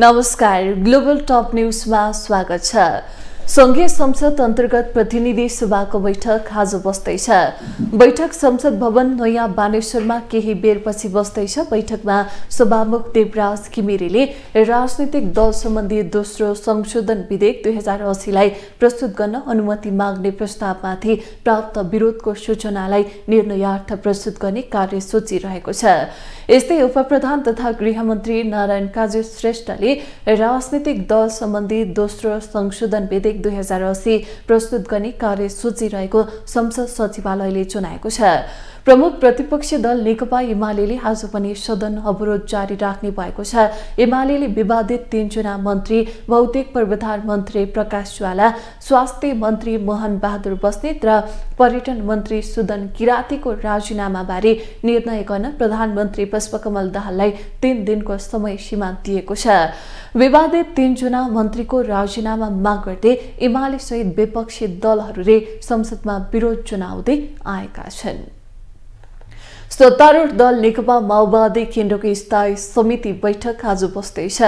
नमस्कार global top न्युजमा स्वागत छ संघीय संसद अन्तर्गत प्रतिनिधि सभाको बैठक आज बस्दैछ बैठक संसद भवन नयाँ बानेश्वरमा केही बेरपछि बस्दैछ बैठकमा सभामुख देवराज किमिरेले राजनैतिक दल सम्बन्धी दोस्रो संशोधन विधेयक दुई हजार असीलाई प्रस्तुत गर्न अनुमति माग्ने प्रस्तावमाथि प्राप्त विरोधको सूचनालाई निर्णयार्थ प्रस्तुत गर्ने कार्य सोचिरहेको छ यस्तै उपप्रधान तथा गृहमन्त्री नारायण काजी श्रेष्ठले राजनीतिक दल सम्बन्धी दोस्रो संशोधन विधेयक दुई हजार अस्सी प्रस्तुत गर्ने कार्यसूची रहेको संसद सचिवालयले जनाएको छ प्रमुख प्रतिपक्षी दल नेकपा एमाले आज पनि सदन अवरोध जारी राख्ने भएको छ एमाले विवादित तीनजना मन्त्री भौतिक पूर्वाधार मन्त्री प्रकाश ज्वाला स्वास्थ्य मन्त्री मोहन बहादुर बस्नेत र पर्यटन मन्त्री सुदन किरातीको राजीनामा बारे निर्णय गर्न प्रधानमन्त्री पुष्पकमल दाहाललाई तीन दिनको समय सीमा दिएको छ विवादित तीनजना मन्त्रीको राजीनामा माग गर्दै एमाले सहित विपक्षी दलहरूले संसदमा विरोध जनाउँदै आएका छन् सत्तारूढ़ दल नेकपा माओवादी केन्द्रको स्थायी समिति बैठक आज बस्दैछ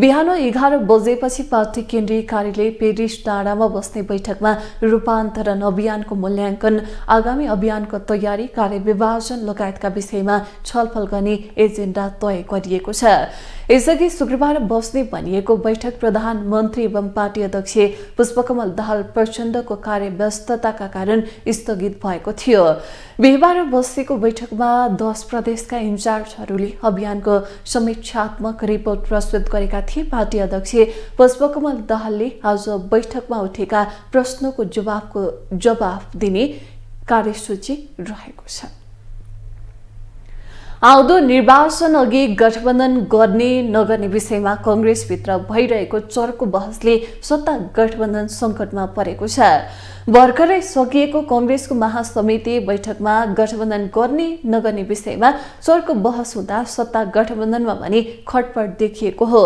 बिहान एघार बजेपछि पार्टी केन्द्रीय कार्यालय पेरिस डाँडामा बस्ने बैठकमा रूपान्तरण अभियानको मूल्याङ्कन आगामी अभियानको तयारी कार्यविभाजन लगायतका विषयमा छलफल गर्ने एजेन्डा तय गरिएको छ यसअघि शुक्रबार बस्ने भनिएको बैठक प्रधानमन्त्री एवं पार्टी अध्यक्ष पुष्पकमल दाहाल प्रचण्डको कार्य व्यस्तताका कारण स्थगित भएको थियो बिहिबार बसेको बैठक बैठकमा दस प्रदेशका इन्चार्जहरूले अभियानको समीक्षात्मक रिपोर्ट प्रस्तुत गरेका थिए पार्टी अध्यक्ष पुष्पकमल दाहालले आज बैठकमा उठेका प्रश्नको जवाफको जवाफ दिने कार्यसूची रहेको छ आउँदो निर्वाचन अघि गठबन्धन गर्ने नगर्ने विषयमा कङ्ग्रेसभित्र भइरहेको चर्को बहसले सत्ता गठबन्धन सङ्कटमा परेको छ भर्खरै सकिएको कङ्ग्रेसको महासमिति बैठकमा गठबन्धन गर्ने नगर्ने विषयमा चर्को बहस हुँदा सत्ता गठबन्धनमा भने खटपट देखिएको हो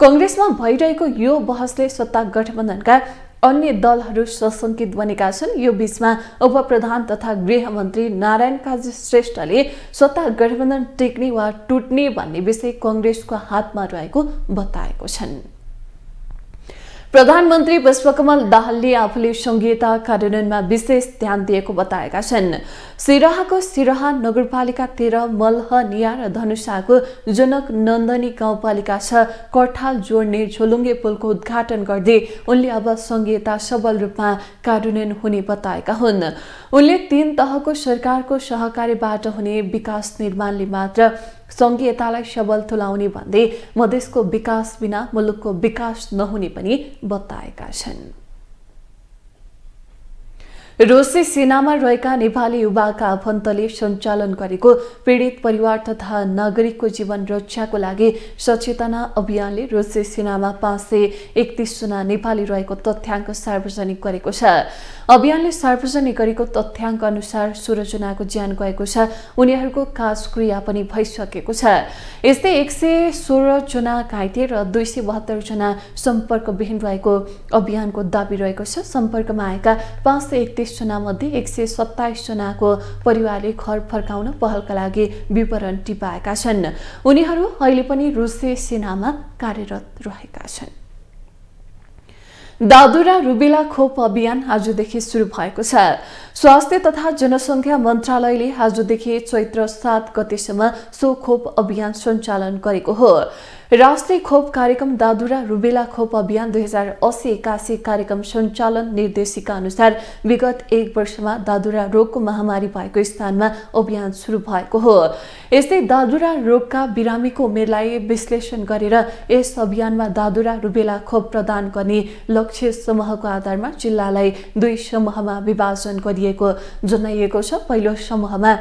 कङ्ग्रेसमा भइरहेको यो बहसले सत्ता गठबन्धनका अन्य दलहरू सशङ्कित बनेका छन् यो बीचमा उपप्रधान तथा गृहमन्त्री नारायण काजी श्रेष्ठले सत्ता गठबन्धन टेक्ने वा टुट्ने भन्ने विषय कङ्ग्रेसको हातमा रहेको बताएको छन् प्रधानमन्त्री पुष्पकमल दाहालले आफूले संघीयता कार्यान्वयनमा विशेष ध्यान दिएको बताएका छन् सिराहाको सिराहा नगरपालिका तेह्र निया र धनुषाको जनक नन्दनी गाउँपालिका छ कठाल जोड्ने झोलुङ्गे पुलको उद्घाटन गर्दै उनले अब संघीयता सबल रूपमा कार्यान्वयन हुने बताएका हुन् उनले तीन तहको सरकारको सहकारीबाट हुने विकास निर्माणले मात्र सङ्घीयतालाई सबल तुलाउने भन्दै मधेसको विकास बिना मुलुकको विकास नहुने पनि बताएका छन् रुसी सेनामा रहेका नेपाली युवाका आफन्तले सञ्चालन गरेको पीडित परिवार तथा नागरिकको जीवन रक्षाको लागि सचेतना अभियानले रुसी सेनामा पाँच सय एकतिसजना नेपाली रहेको तथ्याङ्क सार्वजनिक गरेको छ अभियानले सार्वजनिक गरेको तथ्याङ्क अनुसार सोह्रजनाको ज्यान गएको छ उनीहरूको काजक्रिया पनि भइसकेको छ यस्तै एक सय सोह्रजना घाइते र दुई सय बहत्तरजना सम्पर्कविहीन रहेको अभियानको दावी रहेको छ सम्पर्कमा आएका पाँच सय एकतिस एकचालिसजनामध्ये एक सय सत्ताइसजनाको परिवारले घर फर्काउन पहलका लागि विवरण टिपाएका छन् उनीहरू अहिले पनि रुसे सेनामा कार्यरत रहेका छन् दादुरा रुबेला खोप अभियान आजदेखि सुरु भएको छ स्वास्थ्य तथा जनसङ्ख्या मन्त्रालयले आजदेखि चैत्र सात गतेसम्म सो खोप अभियान सञ्चालन गरेको हो राष्ट्रिय खोप कार्यक्रम दादुरा रुबेला खोप अभियान दुई हजार असी एकासी कार्यक्रम सञ्चालन निर्देशिका अनुसार विगत एक वर्षमा दादुरा रोगको महामारी भएको स्थानमा अभियान सुरु भएको हो यस्तै दादुरा रोगका बिरामीको उमेरलाई विश्लेषण गरेर यस अभियानमा दादुरा रुबेला खोप प्रदान गर्ने लक्ष्य समूहको आधारमा जिल्लालाई दुई समूहमा विभाजन गरिएको जनाइएको छ पहिलो समूहमा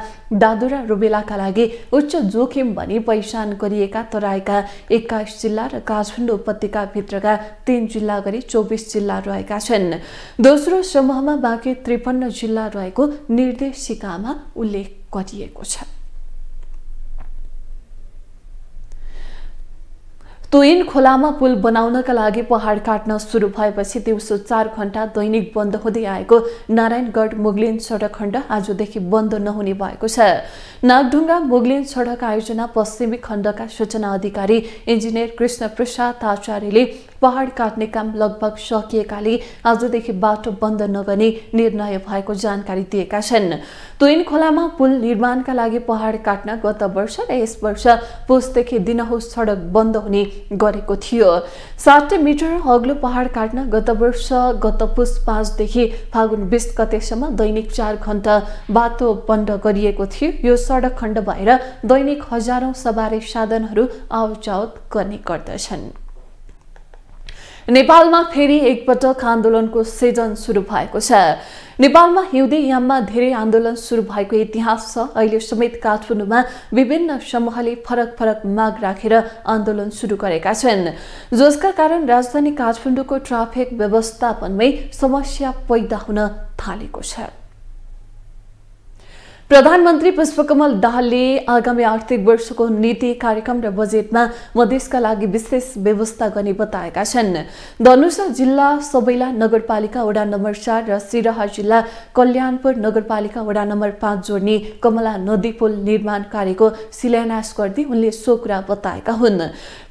दादुरा रुबेलाका लागि उच्च जोखिम भनी पहिचान गरिएका तराईका एक्काइस जिल्ला र काठमाडौँ उपत्यकाभित्रका तीन जिल्ला गरी चौबिस जिल्ला रहेका छन् दोस्रो समूहमा बाँकी त्रिपन्न जिल्ला रहेको निर्देशिकामा उल्लेख गरिएको छ तुइन खोलामा पुल बनाउनका लागि पहाड काट्न सुरु भएपछि दिउँसो चार घण्टा दैनिक बन्द हुँदै आएको नारायणगढ मुगलिन सडक खण्ड आजदेखि बन्द नहुने भएको छ नागढुङ्गा मुगलिन सडक आयोजना पश्चिमी खण्डका सूचना अधिकारी इन्जिनियर कृष्ण प्रसाद आचार्यले पहाड काट्ने काम लगभग सकिएकाले आजदेखि बाटो बन्द नगर्ने निर्णय भएको जानकारी दिएका छन् तुइन खोलामा पुल निर्माणका लागि पहाड काट्न गत वर्ष र यस वर्ष पुसदेखि दिनहुँ सडक बन्द हुने गरेको थियो साठी मिटर अग्लो पहाड काट्न गत वर्ष गत पुस पाँचदेखि फागुन बिस गतेसम्म दैनिक चार घण्टा बाटो बन्द गरिएको थियो यो सडक खण्ड भएर दैनिक हजारौँ सवारी साधनहरू आवजावत गर्ने गर्दछन् नेपालमा फेरि एकपटक आन्दोलनको सिजन सुरु भएको छ नेपालमा हिउँदे याममा धेरै आन्दोलन सुरु भएको इतिहास छ अहिले समेत काठमाडौँमा विभिन्न समूहले फरक फरक माग राखेर आन्दोलन सुरु गरेका छन् जसका कारण राजधानी काठमाडौँको ट्राफिक व्यवस्थापनमै समस्या पैदा हुन थालेको छ प्रधानमन्त्री पुष्पकमल दाहालले आगामी आर्थिक वर्षको नीति कार्यक्रम र बजेटमा मधेसका लागि विशेष व्यवस्था गर्ने बताएका छन् धनुषा जिल्ला सबैला नगरपालिका वडा नम्बर चार र सिराहा जिल्ला कल्याणपुर नगरपालिका वडा नम्बर पाँच जोड्ने कमला नदी पुल निर्माण कार्यको शिलान्यास गर्दै उनले सो कुरा बताएका हुन्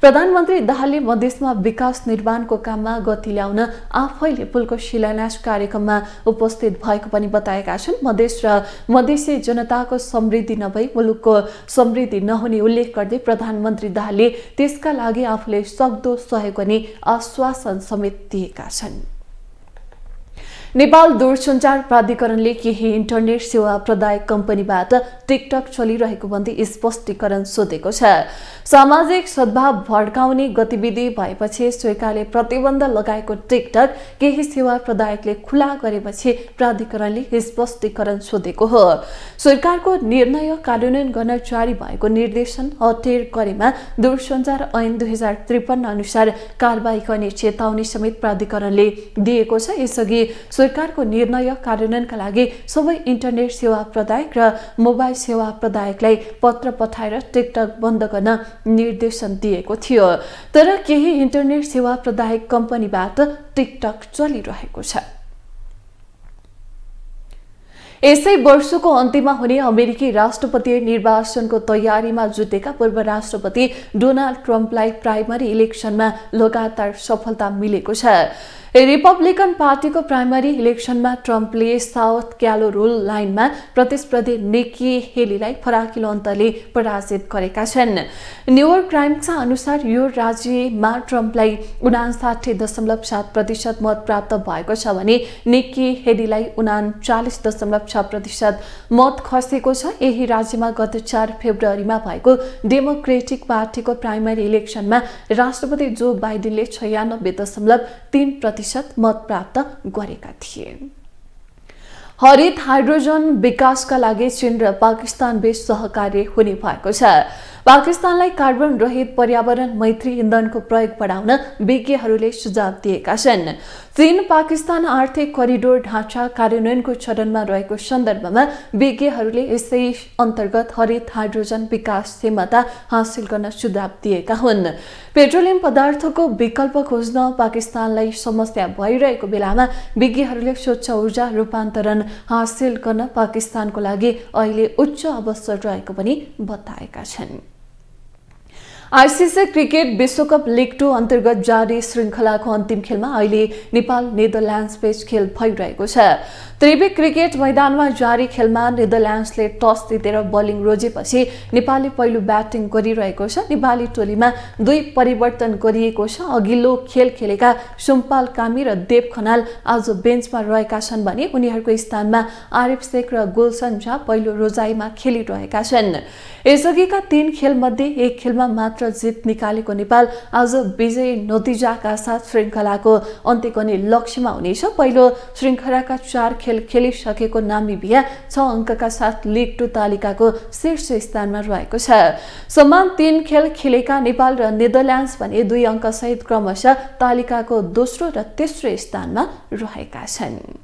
प्रधानमन्त्री दाहालले मधेसमा विकास निर्माणको काममा गति ल्याउन आफैले पुलको शिलान्यास कार्यक्रममा उपस्थित भएको पनि बताएका छन् मधेस र मधेसी जनताको समृद्धि नभई मुलुकको समृद्धि नहुने उल्लेख गर्दै प्रधानमन्त्री दाहालले त्यसका लागि आफूले सक्दो सहयोग गर्ने आश्वासन समेत दिएका छन् नेपाल दूरसञ्चार प्राधिकरणले केही इन्टरनेट सेवा प्रदायक कम्पनीबाट टिकटक चलिरहेको भन्दै स्पष्टीकरण सोधेको छ सामाजिक सद्भाव भड्काउने गतिविधि भएपछि सरकारले प्रतिबन्ध लगाएको टिकटक केही सेवा प्रदायकले खुला गरेपछि प्राधिकरणले स्पष्टीकरण सोधेको हो सरकारको निर्णय कार्यान्वयन गर्न जारी भएको निर्देशन हटेर गरेमा दूरसञ्चार ऐन दुई हजार त्रिपन्न अनुसार कारवाही गर्ने चेतावनी समेत प्राधिकरणले दिएको छ यसअघि सरकारको निर्णय कार्यान्वयनका लागि सबै इन्टरनेट सेवा प्रदायक र मोबाइल सेवा प्रदायकलाई पत्र पठाएर टिकटक बन्द गर्न निर्देशन दिएको थियो तर केही इन्टरनेट सेवा प्रदायक कम्पनीबाट टिकटक चलिरहेको छ यसै वर्षको अन्त्यमा हुने अमेरिकी राष्ट्रपति निर्वाचनको तयारीमा जुटेका पूर्व राष्ट्रपति डोनाल्ड ट्रम्पलाई प्राइमरी इलेक्सनमा लगातार सफलता मिलेको छ रिपब्लिकन पार्टीको प्राइमरी इलेक्सनमा ट्रम्पले साउथ क्यालो क्यालोरोल लाइनमा प्रतिस्पर्धी निकी हेलीलाई फराकिलो अन्तले पराजित गरेका छन् न्युयोर्क क्राइम्सका अनुसार यो राज्यमा ट्रम्पलाई उनासाठी दशमलव सात प्रतिशत मत प्राप्त भएको छ भने निकी हेलीलाई उनाचालिस दशमलव छ प्रतिशत मत खसेको छ यही राज्यमा गत चार फेब्रुअरीमा भएको डेमोक्रेटिक पार्टीको प्राइमरी इलेक्सनमा राष्ट्रपति जो बाइडेनले छयानब्बे दशमलव तिन प्रतिशत मत प्राप्त गरेका थिए हरित हाइड्रोजन विकासका लागि चीन र पाकिस्तान बीच सहकार्य हुने भएको छ पाकिस्तानलाई कार्बन रहित पर्यावरण मैत्री इन्धनको प्रयोग बढाउन विज्ञहरूले सुझाव दिएका छन् चीन पाकिस्तान आर्थिक करिडोर ढाँचा कार्यान्वयनको चरणमा रहेको सन्दर्भमा विज्ञहरूले यसै अन्तर्गत हरित हाइड्रोजन विकास क्षमता हासिल गर्न सुझाव दिएका हुन् पेट्रोलियम पदार्थको विकल्प खोज्न पाकिस्तानलाई समस्या भइरहेको बेलामा विज्ञहरूले स्वच्छ ऊर्जा रूपान्तरण हासिल गर्न पाकिस्तानको लागि अहिले उच्च अवसर रहेको पनि बताएका छन् आइसिसी क्रिकेट विश्वकप लिग टू अन्तर्गत जारी श्रृङ्खलाको अन्तिम खेलमा अहिले नेपाल नेदरल्यान्ड्स बेच खेल भइरहेको छ त्रिवी क्रिकेट मैदानमा जारी खेलमा नेदरल्यान्ड्सले टस जितेर बलिङ रोजेपछि नेपालले पहिलो ब्याटिङ गरिरहेको छ नेपाली टोलीमा दुई परिवर्तन गरिएको छ अघिल्लो खेल खेलेका सुम्पाल कामी र देव खनाल आज बेन्चमा रहेका छन् भने उनीहरूको स्थानमा आरिफ शेख र गुलसन झा पहिलो रोजाइमा खेलिरहेका छन् यसअघिका तीन खेलमध्ये एक खेलमा मात्र जित निकालेको नेपाल आज विजय नतिजाका साथ श्रृङ्खलाको अन्त्य गर्ने लक्ष्यमा हुनेछ पहिलो श्रृङ्खलाका चार खेल खेलिसकेको नामिबिया छ अङ्कका साथ लिग टू तालिकाको शीर्ष स्थानमा रहेको छ समान तीन खेल खेलेका नेपाल र नेदरल्यान्ड्स भने दुई अङ्कसहित क्रमशः तालिकाको दोस्रो र तेस्रो स्थानमा रहेका छन्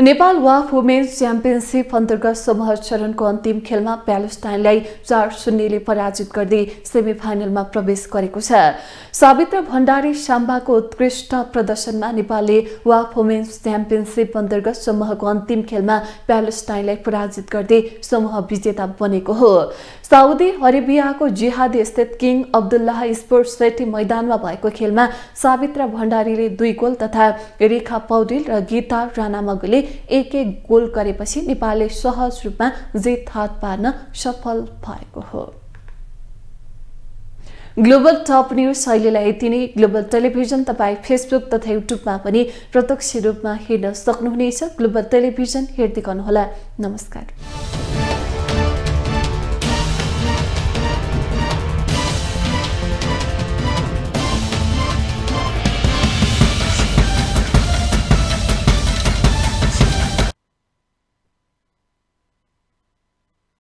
नेपाल वाफ वुमेन्स च्याम्पियनसिप अन्तर्गत समूह चरणको अन्तिम खेलमा प्यालेस्टाइनलाई चार शून्यले पराजित गर्दै सेमी फाइनलमा प्रवेश गरेको छ सावित्र भण्डारी साम्बाको उत्कृष्ट प्रदर्शनमा नेपालले वाफ वुमेन्स च्याम्पियनसिप अन्तर्गत समूहको अन्तिम खेलमा प्यालेस्टाइनलाई पराजित गर्दै समूह विजेता बनेको हो साउदी अरेबियाको जिहादी स्थित किङ अब्दुल्लाह स्पोर्ट्स सेटी मैदानमा भएको खेलमा सावित्र भण्डारीले दुई गोल तथा रेखा पौडेल र गीता राणामगले एक एक गोल गरेपछि नेपालले सहज रूपमा जित हात पार्न सफल भएको हो ग्लोबल टप न्युज अहिलेलाई यति नै ग्लोबल टेलिभिजन तपाईँ फेसबुक तथा युट्युबमा पनि प्रत्यक्ष रूपमा हेर्न सक्नुहुनेछ ग्लोबल टेलिभिजन हेर्दै गर्नुहोला नमस्कार